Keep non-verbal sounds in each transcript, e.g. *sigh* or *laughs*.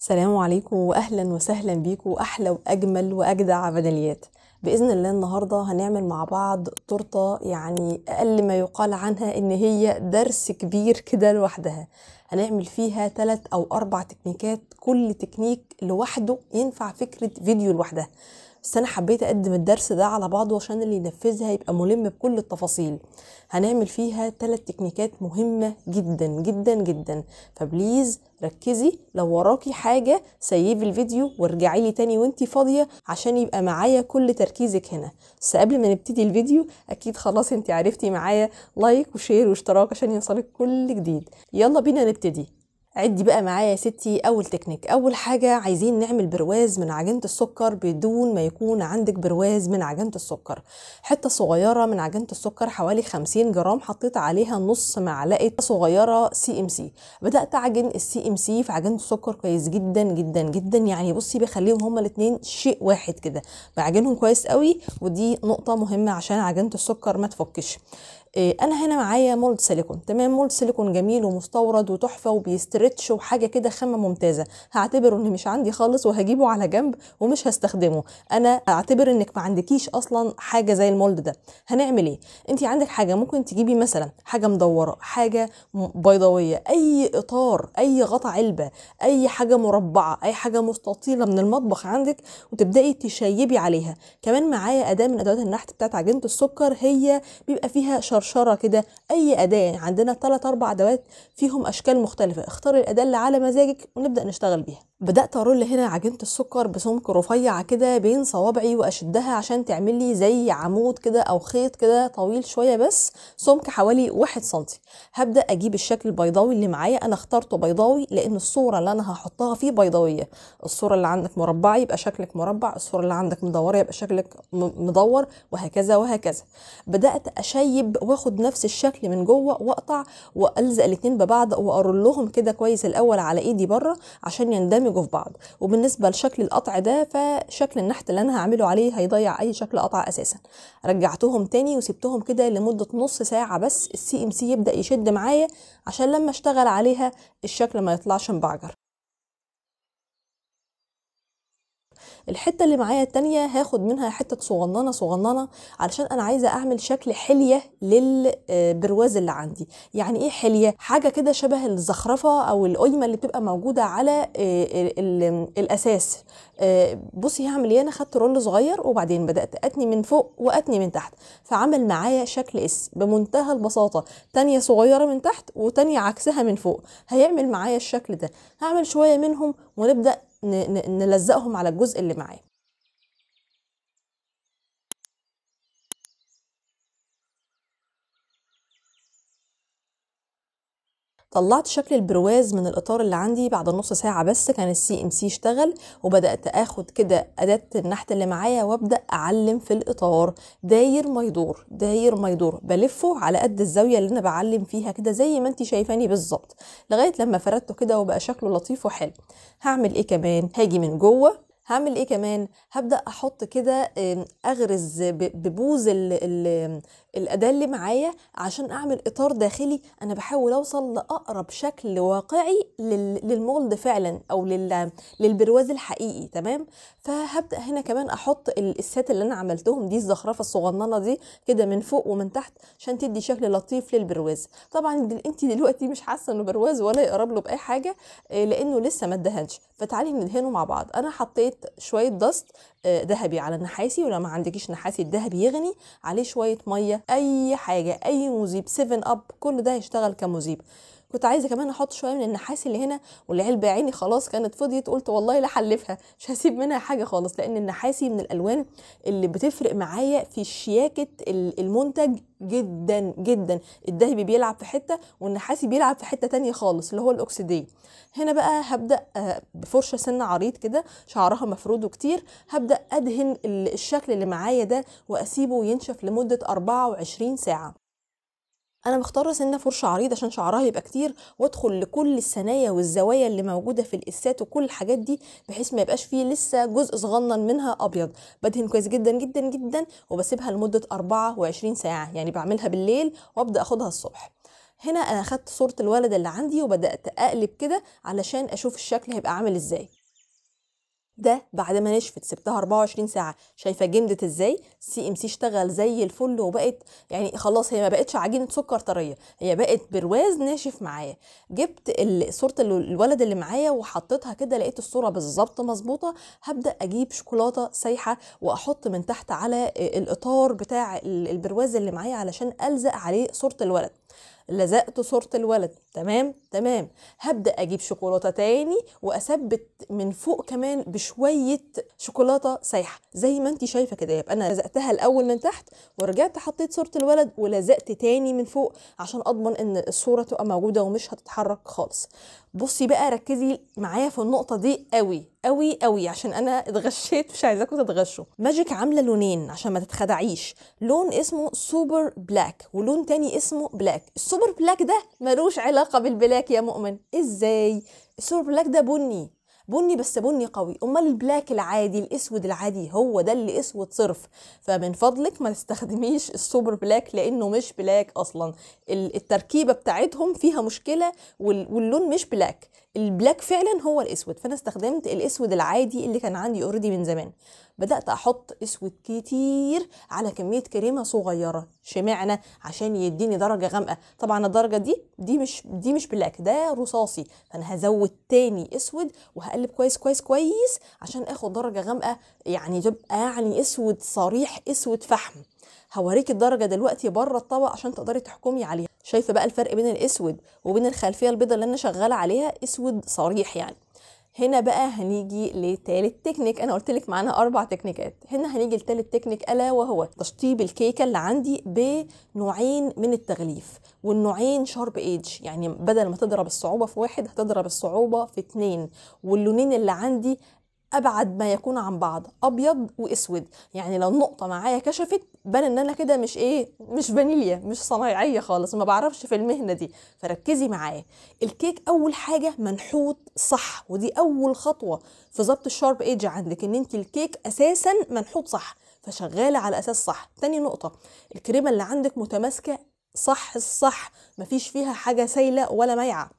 سلام عليكم واهلا وسهلا بيكم احلى واجمل واجدع بدنيات باذن الله النهارده هنعمل مع بعض تورته يعني اقل ما يقال عنها ان هي درس كبير كده لوحدها هنعمل فيها ثلاث او اربع تكنيكات كل تكنيك لوحده ينفع فكره فيديو لوحدها بس انا حبيت اقدم الدرس ده على بعضه عشان اللي ينفذها يبقى ملم بكل التفاصيل هنعمل فيها ثلاث تكنيكات مهمه جدا جدا جدا فبليز ركزي لو وراكي حاجه سيبي الفيديو وارجعي لي تاني وانتي فاضيه عشان يبقى معايا كل تركيزك هنا بس قبل ما نبتدي الفيديو اكيد خلاص انت عرفتي معايا لايك وشير واشتراك عشان يوصلك كل جديد يلا بينا نبتدي عدي بقى معايا يا ستي اول تكنيك اول حاجه عايزين نعمل برواز من عجينه السكر بدون ما يكون عندك برواز من عجينه السكر حته صغيره من عجينه السكر حوالي 50 جرام حطيت عليها نص معلقه صغيره سي ام سي بدات اعجن السي ام سي في عجينه السكر كويس جدا جدا جدا يعني بصي بخليهم هما الاثنين شيء واحد كده بعجنهم كويس قوي ودي نقطه مهمه عشان عجينه السكر ما تفكش إيه، انا هنا معايا مولد سيليكون تمام مولد سيليكون جميل ومستورد وتحفه وبيسترتش وحاجه كده خامه ممتازه هعتبر ان مش عندي خالص وهجيبه على جنب ومش هستخدمه انا اعتبر انك ما عندكيش اصلا حاجه زي المولد ده هنعمل ايه انت عندك حاجه ممكن تجيبي مثلا حاجه مدوره حاجه بيضاويه اي اطار اي غطا علبه اي حاجه مربعه اي حاجه مستطيله من المطبخ عندك وتبداي تشيبي عليها كمان معايا اداه من ادوات النحت بتاعت عجينه السكر هي بيبقى فيها شر شرشره كده اي اداه يعني عندنا 3 4 ادوات فيهم اشكال مختلفه اختار الاداه اللي على مزاجك ونبدا نشتغل بيها بدات ارول هنا عجينه السكر بسمك رفيع كده بين صوابعي واشدها عشان تعمل لي زي عمود كده او خيط كده طويل شويه بس سمك حوالي واحد سنتي هبدا اجيب الشكل البيضاوي اللي معايا انا اخترته بيضاوي لان الصوره اللي انا هحطها فيه بيضاويه الصوره اللي عندك مربعه يبقى شكلك مربع الصوره اللي عندك مدوره يبقى شكلك مدور وهكذا وهكذا بدات اشيب واخد نفس الشكل من جوه واقطع والزق الاتنين ببعض وارلهم كده كويس الاول على ايدي بره عشان يندمج يندمجوا في بعض وبالنسبه لشكل القطع ده فشكل النحت اللي انا هعمله عليه هيضيع اي شكل قطع اساسا رجعتهم تاني وسبتهم كده لمده نص ساعه بس السي ام سي يبدا يشد معايا عشان لما اشتغل عليها الشكل ما يطلعش مبعجر الحته اللي معايا التانية هاخد منها حته صغننه صغننه علشان انا عايزه اعمل شكل حليه للبرواز آه، اللي عندي يعني ايه حليه حاجه كده شبه الزخرفه او القيمه اللي بتبقى موجوده على آه، الاساس آه، بصي هعمل ايه انا خدت رول صغير وبعدين بدات اتني من فوق واتني من تحت فعمل معايا شكل اس بمنتهى البساطه تانية صغيره من تحت وتانية عكسها من فوق هيعمل معايا الشكل ده هعمل شويه منهم ونبدا نلزقهم على الجزء اللي معاه طلعت شكل البرواز من الاطار اللي عندي بعد نص ساعه بس كان السي ام سي اشتغل وبدات اخد كده اداه النحت اللي معايا وابدا اعلم في الاطار داير ما يدور داير ما يدور بلفه على قد الزاويه اللي انا بعلم فيها كده زي ما انت شايفاني بالظبط لغايه لما فردته كده وبقى شكله لطيف وحلو هعمل ايه كمان هاجي من جوه هعمل ايه كمان هبدا احط كده اغرز ببوز ال ال الاداه اللي معايا عشان اعمل اطار داخلي انا بحاول اوصل لاقرب شكل واقعي للمولد فعلا او للبرواز الحقيقي تمام فهبدا هنا كمان احط السات اللي انا عملتهم دي الزخرفه الصغننه دي كده من فوق ومن تحت عشان تدي شكل لطيف للبرواز طبعا انت دلوقتي مش حاسه انه برواز ولا يقرب له باي حاجه آه، لانه لسه ما ادهنش فتعالي ندهنه مع بعض انا حطيت شويه دست آه، ذهبي على النحاسي ولو ما عندكيش نحاسي الذهبي يغني عليه شويه ميه اي حاجه اي مذيب 7 اب كل ده هيشتغل كمذيب كنت عايزه كمان احط شويه من النحاس اللي هنا والعلبه عيني خلاص كانت فضيت قلت والله لا حلفها مش هسيب منها حاجه خالص لان النحاسي من الالوان اللي بتفرق معايا في شياكه المنتج جدا جدا الذهبي بيلعب في حته والنحاسي بيلعب في حته تانية خالص اللي هو الاكسديه هنا بقى هبدا آه، بفرشه سنه عريض كده شعرها مفرود وكتير هبدا ادهن الشكل اللي معايا ده واسيبه ينشف لمده 24 ساعه انا مختاره سنه فرشه عريض عشان شعرها يبقى كتير وادخل لكل الثنايا والزوايا اللي موجوده في الاسات وكل الحاجات دي بحيث ما يبقاش فيه لسه جزء صغنن منها ابيض بدهن كويس جدا جدا جدا وبسيبها لمده 24 ساعه يعني بعملها بالليل وابدا اخدها الصبح هنا انا اخدت صوره الولد اللي عندي وبدات اقلب كده علشان اشوف الشكل هيبقى عامل ازاي ده بعد ما نشفت سبتها 24 ساعه شايفه جمدت ازاي السي ام سي اشتغل زي الفل وبقت يعني خلاص هي ما بقتش عجينه سكر طريه هي بقت برواز ناشف معايا جبت صوره الولد اللي معايا وحطيتها كده لقيت الصوره بالظبط مظبوطه هبدا اجيب شوكولاته سايحه واحط من تحت على الاطار بتاع البرواز اللي معايا علشان الزق عليه صوره الولد لزقت صورة الولد تمام تمام هبدأ أجيب شوكولاتة تاني وأثبت من فوق كمان بشوية شوكولاتة سايحة زي ما انت شايفة كده يبقى أنا لزقتها الأول من تحت ورجعت حطيت صورة الولد ولزقت تاني من فوق عشان أضمن إن الصورة تبقى موجودة ومش هتتحرك خالص بصي بقى ركزي معايا في النقطه دي قوي قوي قوي عشان انا اتغشيت مش عايزاكم تتغشوا ماجيك عامله لونين عشان ما تتخدعيش لون اسمه سوبر بلاك ولون تاني اسمه بلاك السوبر بلاك ده ملوش علاقه بالبلاك يا مؤمن ازاي السوبر بلاك ده بني بني بس بني قوي امال البلاك العادي الاسود العادي هو ده اللي اسود صرف فمن فضلك ما تستخدميش السوبر بلاك لانه مش بلاك اصلا التركيبه بتاعتهم فيها مشكله واللون مش بلاك البلاك فعلا هو الاسود فانا استخدمت الاسود العادي اللي كان عندي اوريدي من زمان بدات احط اسود كتير على كميه كريمه صغيره شمعنا عشان يديني درجه غامقه طبعا الدرجه دي دي مش دي مش بلاك ده رصاصي فانا هزود تاني اسود وهقلب كويس كويس كويس عشان اخد درجه غامقه يعني تبقى يعني اسود صريح اسود فحم هوريكي الدرجه دلوقتي بره الطبق عشان تقدري تحكمي عليها شايفه بقى الفرق بين الاسود وبين الخلفيه البيضاء اللي انا شغاله عليها اسود صريح يعني هنا بقى هنيجي لتالت تكنيك انا قلت لك معانا اربع تكنيكات هنا هنيجي لتالت تكنيك الا وهو تشطيب الكيكه اللي عندي بنوعين من التغليف والنوعين شارب ايدج يعني بدل ما تضرب الصعوبه في واحد هتضرب الصعوبه في اتنين واللونين اللي عندي ابعد ما يكون عن بعض ابيض واسود يعني لو النقطه معايا كشفت بان ان انا كده مش ايه مش فانيليا مش صنايعيه خالص ما بعرفش في المهنه دي فركزي معايا الكيك اول حاجه منحوت صح ودي اول خطوه في ظبط الشارب ايدج عندك ان انت الكيك اساسا منحوت صح فشغاله على اساس صح تاني نقطه الكريمه اللي عندك متماسكه صح الصح مفيش فيها حاجه سايله ولا مايعه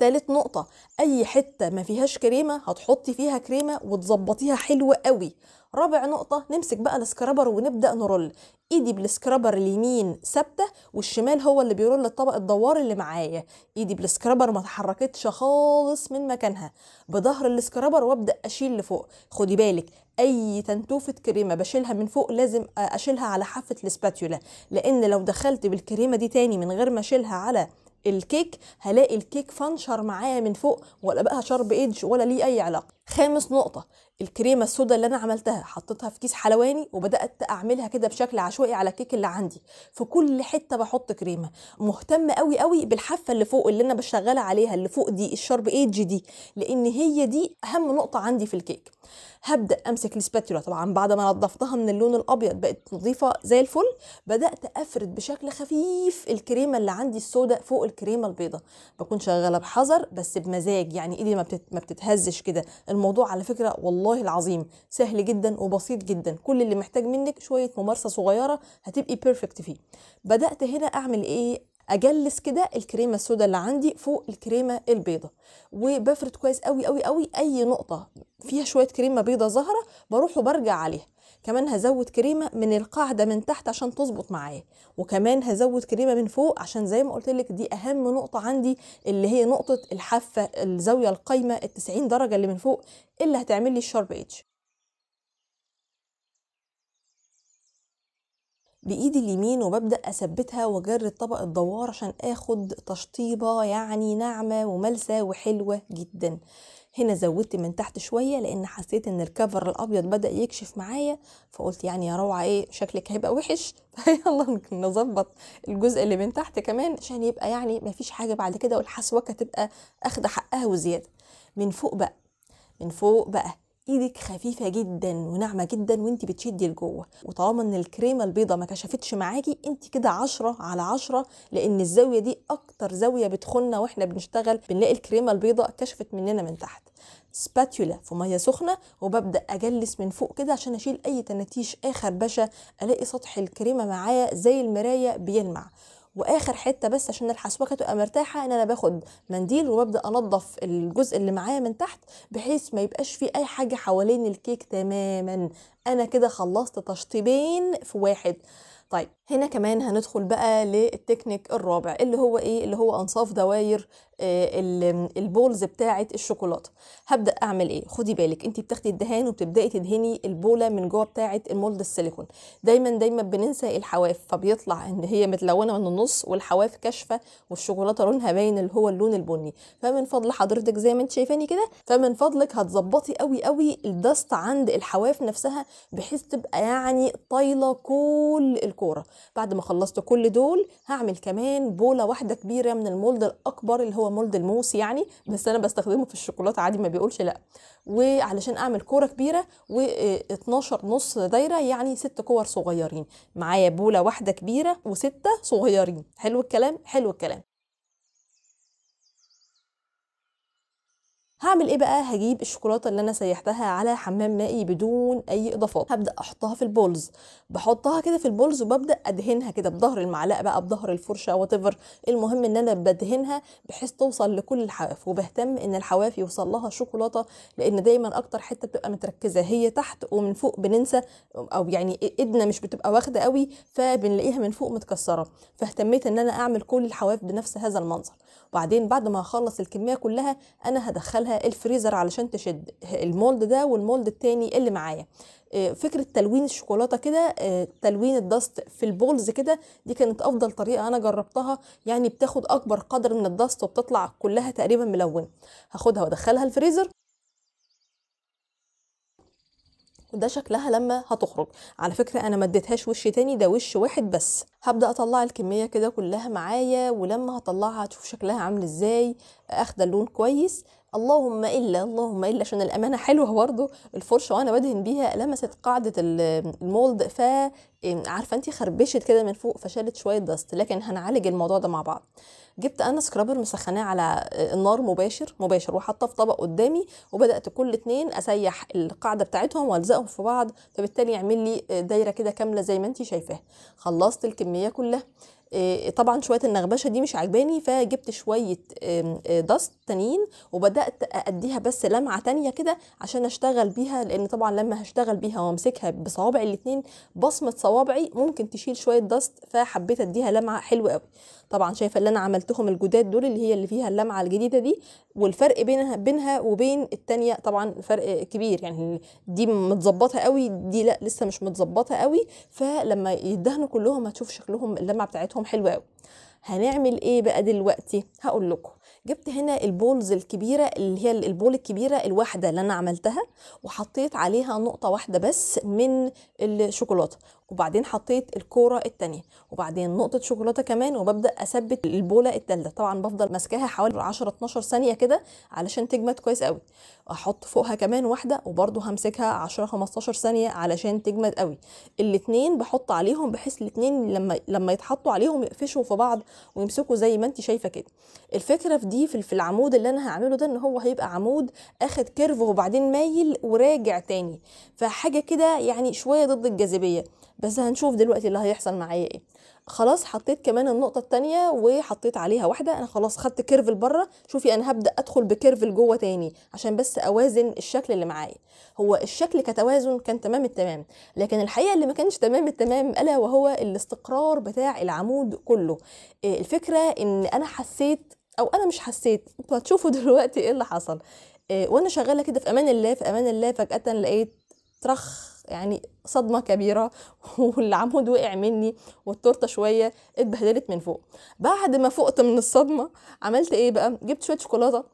تالت نقطة أي حتة ما فيهاش كريمة هتحطي فيها كريمة وتظبطيها حلوة قوي رابع نقطة نمسك بقى السكرابر ونبدأ نرول ايدي بالسكرابر اليمين ثابتة والشمال هو اللي بيرول الطبق الدوار اللي معايا ايدي بالسكرابر ما تحركتش خالص من مكانها بظهر السكرابر وابدأ اشيل لفوق خدي بالك اي تنتوفه كريمه بشيلها من فوق لازم اشيلها على حافه الاسباتيولا لان لو دخلت بالكريمه دي تاني من غير ما اشيلها على الكيك هلاقي الكيك فانشر معايا من فوق ولا بقى شارب ايدج ولا ليه اي علاقه خامس نقطه الكريمه السوداء اللي انا عملتها حطيتها في كيس حلواني وبدات اعملها كده بشكل عشوائي على الكيك اللي عندي في كل حته بحط كريمه مهتمه قوي قوي بالحافه اللي فوق اللي انا بشتغل عليها اللي فوق دي الشارب ايدج دي لان هي دي اهم نقطه عندي في الكيك هبدا امسك السباتولا طبعا بعد ما نضفتها من اللون الابيض بقت نظيفه زي الفل بدات افرد بشكل خفيف الكريمه اللي عندي السوداء فوق الكريمه البيضاء بكون شغاله بحذر بس بمزاج يعني ايدي ما بتتهزش كده الموضوع على فكره والله والله العظيم سهل جدا وبسيط جدا كل اللي محتاج منك شويه ممارسه صغيره هتبقي بيرفكت فيه بدات هنا اعمل ايه اجلس كده الكريمه السوداء اللي عندي فوق الكريمه البيضه وبفرد كويس قوي قوي قوي اي نقطه فيها شويه كريمه بيضه ظاهره بروح وبرجع عليها كمان هزود كريمه من القاعده من تحت عشان تظبط معايا وكمان هزود كريمه من فوق عشان زي ما قلت لك دي اهم نقطه عندي اللي هي نقطه الحافه الزاويه القايمه ال 90 درجه اللي من فوق اللي هتعمل لي الشارب ايدج بايدي اليمين وببدا اثبتها واجر طبق الدوار عشان اخد تشطيبه يعني ناعمه وملسه وحلوه جدا هنا زودت من تحت شويه لان حسيت ان الكفر الابيض بدا يكشف معايا فقلت يعني يا روعه ايه شكلك هيبقى وحش *laughs* فيلا نظبط الجزء اللي من تحت كمان عشان يبقى يعني مفيش حاجه بعد كده والحسوكه تبقى اخده حقها وزياده من فوق بقى من فوق بقى ايدك خفيفه جدا وناعمه جدا وانت بتشدي لجوه وطالما ان الكريمه البيضه ما كشفتش معاكي انت كده عشرة على عشرة لان الزاويه دي اكتر زاويه بتخنا واحنا بنشتغل بنلاقي الكريمه البيضه كشفت مننا من تحت سباتولا في ميه سخنه وببدا اجلس من فوق كده عشان اشيل اي تناتيش اخر باشا الاقي سطح الكريمه معايا زي المرايه بيلمع واخر حته بس عشان الحسوكه تبقى مرتاحه ان انا باخد منديل وببدا انضف الجزء اللي معايا من تحت بحيث ما يبقاش في اي حاجه حوالين الكيك تماما انا كده خلصت تشطيبين في واحد طيب هنا كمان هندخل بقى للتكنيك الرابع اللي هو ايه اللي هو انصاف دواير آه، البولز بتاعه الشوكولاته هبدا اعمل ايه خدي بالك انت بتاخدي الدهان وبتبداي تدهني البوله من جوه بتاعه المولد السيليكون دايما دايما بننسى الحواف فبيطلع ان هي متلونه من النص والحواف كاشفه والشوكولاته لونها باين اللي هو اللون البني فمن فضل حضرتك زي ما انت شايفاني كده فمن فضلك هتظبطي قوي قوي الدست عند الحواف نفسها بحيث تبقى يعني طايله كل الكوره بعد ما خلصت كل دول هعمل كمان بوله واحده كبيره من المولد الاكبر اللي هو مولد الموس يعني بس انا بستخدمه في الشوكولاته عادي ما بيقولش لا وعلشان اعمل كوره كبيره و12 آه، نص دايره يعني ست كور صغيرين معايا بوله واحده كبيره وسته صغيرين حلو الكلام حلو الكلام هعمل ايه بقى هجيب الشوكولاته اللي انا سيحتها على حمام مائي بدون اي اضافات هبدا احطها في البولز بحطها كده في البولز وببدا ادهنها كده بظهر المعلقه بقى بظهر الفرشه واتيفر المهم ان انا بدهنها بحيث توصل لكل الحواف وبهتم ان الحواف يوصل لها شوكولاته لان دايما اكتر حته بتبقى متركزه هي تحت ومن فوق بننسى او يعني ايدنا مش بتبقى واخده قوي فبنلاقيها من فوق متكسره فاهتميت ان انا اعمل كل الحواف بنفس هذا المنظر وبعدين بعد ما اخلص الكميه كلها انا هدخلها منها الفريزر علشان تشد المولد ده والمولد التاني اللي معايا آه، فكره تلوين الشوكولاته كده آه، تلوين الدست في البولز كده دي كانت افضل طريقه انا جربتها يعني بتاخد اكبر قدر من الدست وبتطلع كلها تقريبا ملونه هاخدها وادخلها الفريزر وده شكلها لما هتخرج على فكرة انا مديتهاش وش تاني ده وش واحد بس هبدأ اطلع الكمية كده كلها معايا ولما هطلعها هتشوف شكلها عامل ازاي اخد اللون كويس اللهم الا اللهم الا عشان الامانه حلوه برضه الفرشه وانا بدهن بيها لمست قاعده المولد ف عارفه انت خربشت كده من فوق فشالت شويه دست لكن هنعالج الموضوع ده مع بعض جبت انا سكرابر مسخناه على آه، النار مباشر مباشر وحاطاه في طبق قدامي وبدات كل اتنين اسيح القاعده بتاعتهم والزقهم في بعض فبالتالي يعمل لي آه، دايره كده كامله زي ما انت شايفاه خلصت الكميه كلها آه، طبعا شويه النغبشه دي مش عجباني فجبت شويه دست آه، تانيين وبدات اديها بس لمعه تانية كده عشان اشتغل بيها لان طبعا لما هشتغل بيها وامسكها بصوابعي الاتنين بصمه صوابعي ممكن تشيل شويه دست فحبيت اديها لمعه حلوه قوي طبعا شايفه اللي انا عملتهم الجداد دول اللي هي اللي فيها اللمعه الجديده دي والفرق بينها بينها وبين التانية طبعا فرق كبير يعني دي متظبطه قوي دي لا لسه مش متظبطه قوي فلما يدهنوا كلهم هتشوف شكلهم اللمعه بتاعتهم حلوه قوي هنعمل ايه بقى دلوقتي هقول لكم جبت هنا البولز الكبيره اللي هي البول الكبيره الواحده اللي انا عملتها وحطيت عليها نقطه واحده بس من الشوكولاته وبعدين حطيت الكوره الثانيه وبعدين نقطه شوكولاته كمان وببدا اثبت البوله الثالثه طبعا بفضل ماسكاها حوالي 10 12 ثانيه كده علشان تجمد كويس قوي احط فوقها كمان واحده وبرده همسكها 10 15 ثانيه علشان تجمد قوي الاثنين بحط عليهم بحيث الاثنين لما لما يتحطوا عليهم يقفشوا في بعض ويمسكوا زي ما انت شايفه كده الفكره في دي في العمود اللي انا هعمله ده ان هو هيبقى عمود اخد كيرف وبعدين مايل وراجع تاني فحاجه كده يعني شويه ضد الجاذبيه بس هنشوف دلوقتي اللي هيحصل معايا ايه خلاص حطيت كمان النقطة التانية وحطيت عليها واحدة أنا خلاص خدت كيرف لبره شوفي أنا هبدأ أدخل بكيرف لجوه تاني عشان بس أوازن الشكل اللي معايا هو الشكل كتوازن كان تمام التمام لكن الحقيقة اللي ما كانش تمام التمام ألا وهو الاستقرار بتاع العمود كله آه، الفكرة إن أنا حسيت أو أنا مش حسيت انتوا هتشوفوا *laughs* دلوقتي إيه اللي حصل آه، وانا شغاله كده في امان الله في امان الله فجاه لقيت ترخ يعني صدمه كبيره *laughs* والعمود وقع مني والتورته شويه اتبهدلت من فوق بعد ما فقت من الصدمه عملت ايه بقى جبت شويه شوكولاته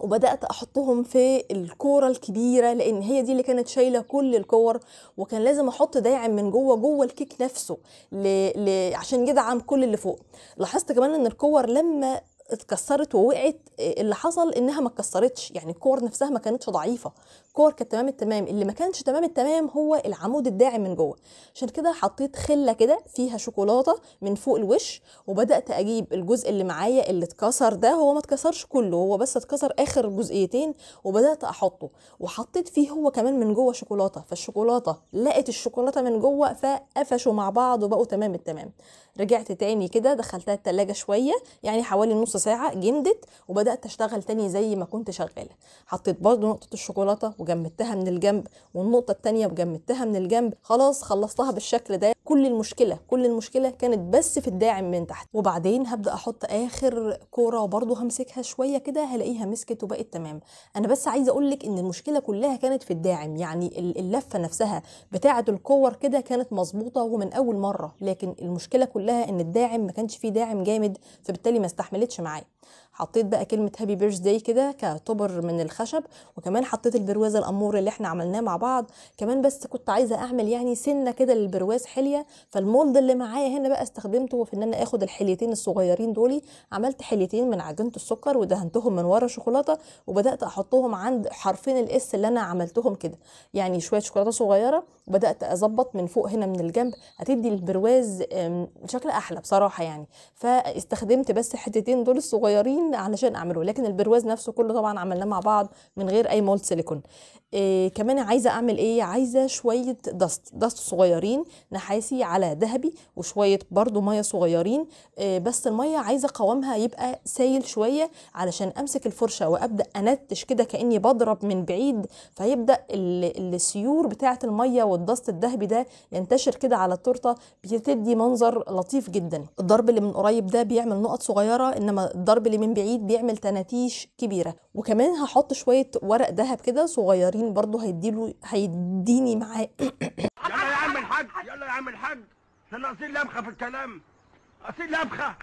وبدات احطهم في الكوره الكبيره لان هي دي اللي كانت شايله كل الكور وكان لازم احط داعم من جوه جوه الكيك نفسه ل... ل... عشان يدعم كل اللي فوق لاحظت كمان ان الكور لما اتكسرت ووقعت آه، اللي حصل انها ما اتكسرتش يعني الكور نفسها ما كانتش ضعيفه الكور كانت تمام التمام اللي ما كانش تمام التمام هو العمود الداعم من جوه عشان كده حطيت خله كده فيها شوكولاته من فوق الوش وبدات اجيب الجزء اللي معايا اللي اتكسر ده هو ما اتكسرش كله هو بس اتكسر اخر جزئيتين وبدات احطه وحطيت فيه هو كمان من جوه شوكولاته فالشوكولاته لقت الشوكولاته من جوه فقفشوا مع بعض وبقوا تمام التمام رجعت تاني كده دخلتها التلاجة شويه يعني حوالي نص ساعه جمدت وبدات اشتغل تاني زي ما كنت شغاله حطيت برضو نقطه الشوكولاته وجمدتها من الجنب والنقطه التانيه وجمدتها من الجنب خلاص خلصتها بالشكل ده كل المشكله كل المشكله كانت بس في الداعم من تحت وبعدين هبدا احط اخر كوره وبرضه همسكها شويه كده هلاقيها مسكت وبقت تمام انا بس عايزه اقول لك ان المشكله كلها كانت في الداعم يعني اللفه نفسها بتاعه الكور كده كانت مظبوطه ومن اول مره لكن المشكله كلها ان الداعم ما كانش فيه داعم جامد فبالتالي ما استحملتش معايا حطيت بقى كلمه هابي بيرث داي كده كتبر من الخشب وكمان حطيت البرواز الامور اللي احنا عملناه مع بعض كمان بس كنت عايزه اعمل يعني سنه كده للبرواز حليه فالمولد اللي معايا هنا بقى استخدمته في ان انا اخد الحليتين الصغيرين دولي عملت حليتين من عجينه السكر ودهنتهم من ورا شوكولاته وبدات احطهم عند حرفين الاس اللي انا عملتهم كده يعني شويه شوكولاته صغيره وبدات اظبط من فوق هنا من الجنب هتدي البرواز شكل احلى بصراحه يعني فاستخدمت بس حتتين دول الصغيرين سيليكون علشان اعمله لكن البرواز نفسه كله طبعا عملناه مع بعض من غير اي مولد سيليكون إيه كمان عايزه اعمل ايه عايزه شويه دست دست صغيرين نحاسي على ذهبي وشويه برده ميه صغيرين إيه بس الميه عايزه قوامها يبقى سايل شويه علشان امسك الفرشه وابدا انتش كده كاني بضرب من بعيد فيبدا السيور بتاعه الميه والدست الذهبي ده ينتشر كده على التورته بتدي منظر لطيف جدا الضرب اللي من قريب ده بيعمل نقط صغيره انما الضرب اللي من بعيد بيعمل تناتيش كبيره وكمان هحط شويه ورق ذهب كده صغيرين برضو هيديله هيديني معاه يلا يا عم الحاج يلا يا عم الحاج انا اصيل لبخه في الكلام اصيل لبخه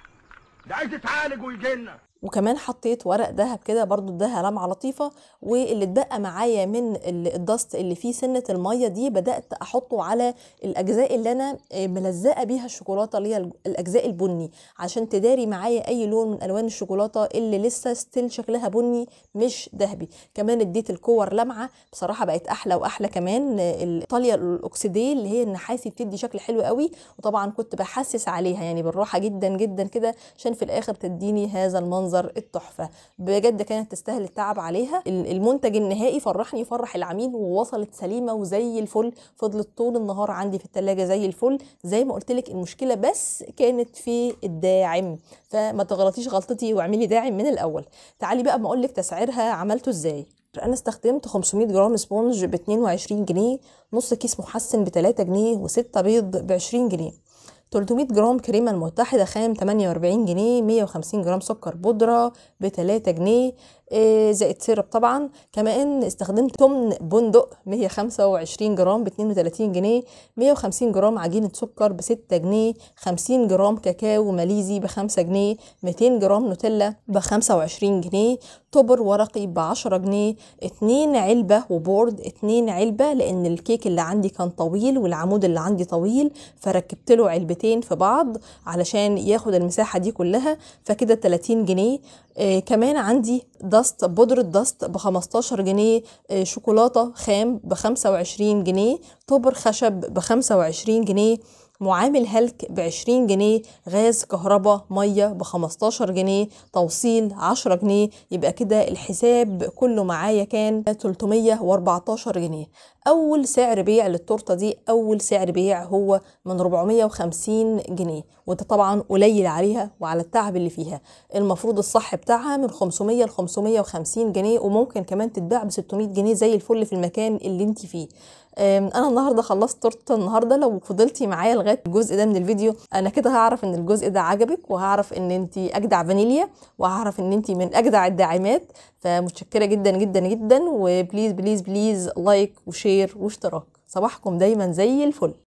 ده عايز يتعالج ويجي لنا وكمان حطيت ورق دهب كده برضو اداها لمعه لطيفه واللي اتبقى معايا من الدست اللي فيه سنه الميه دي بدات احطه على الاجزاء اللي انا آه، ملزقه بيها الشوكولاته اللي هي الاجزاء البني عشان تداري معايا اي لون من الوان الشوكولاته اللي لسه ستيل شكلها بني مش ذهبي كمان اديت الكور لمعه بصراحه بقت احلى واحلى كمان الطاليه الاكسيديه اللي هي النحاسي بتدي شكل حلو قوي وطبعا كنت بحسس عليها يعني بالراحه جدا جدا كده عشان في الاخر تديني هذا المنظر المنظر التحفه بجد كانت تستاهل التعب عليها المنتج النهائي فرحني فرح العميل ووصلت سليمه وزي الفل فضلت طول النهار عندي في التلاجة زي الفل زي ما قلت لك المشكله بس كانت في الداعم فما تغلطيش غلطتي واعملي داعم من الاول تعالي بقى ما اقول لك تسعيرها عملته ازاي انا استخدمت 500 جرام سبونج ب 22 جنيه نص كيس محسن ب 3 جنيه و6 بيض ب 20 جنيه 300 جرام كريمة المتحدة خام 48 جنيه 150 جرام سكر بودرة ب 3 جنيه إيه، زائد سيرب طبعا كمان استخدمت تمن بندق 125 جرام ب 32 جنيه 150 جرام عجينه سكر ب 6 جنيه 50 جرام كاكاو ماليزي ب 5 جنيه 200 جرام نوتيلا ب 25 جنيه توبر ورقي ب 10 جنيه 2 علبه وبورد 2 علبه لان الكيك اللي عندي كان طويل والعمود اللي عندي طويل فركبت له علبتين في بعض علشان ياخد المساحه دي كلها فكده 30 جنيه آه كمان عندي دست بودرة دست ب 15 جنيه آه شوكولاتة خام ب 25 جنيه طبر خشب ب 25 جنيه معامل هلك ب 20 جنيه غاز كهرباء مية ب 15 جنيه توصيل 10 جنيه يبقى كده الحساب كله معايا كان 314 جنيه اول سعر بيع للتورته دي اول سعر بيع هو من 450 جنيه وده طبعا قليل عليها وعلى التعب اللي فيها المفروض الصح بتاعها من 500 ل 550 جنيه وممكن كمان تتباع ب 600 جنيه زي الفل في المكان اللي انت فيه انا النهارده خلصت تورته النهارده لو فضلتي معايا لغايه الجزء ده من الفيديو انا كده هعرف ان الجزء ده عجبك وهعرف ان انت اجدع فانيليا وهعرف ان انت من اجدع الداعمات فمتشكره جدا جدا جدا وبليز بليز بليز لايك وشير وشير واشتراك صباحكم دايما زي الفل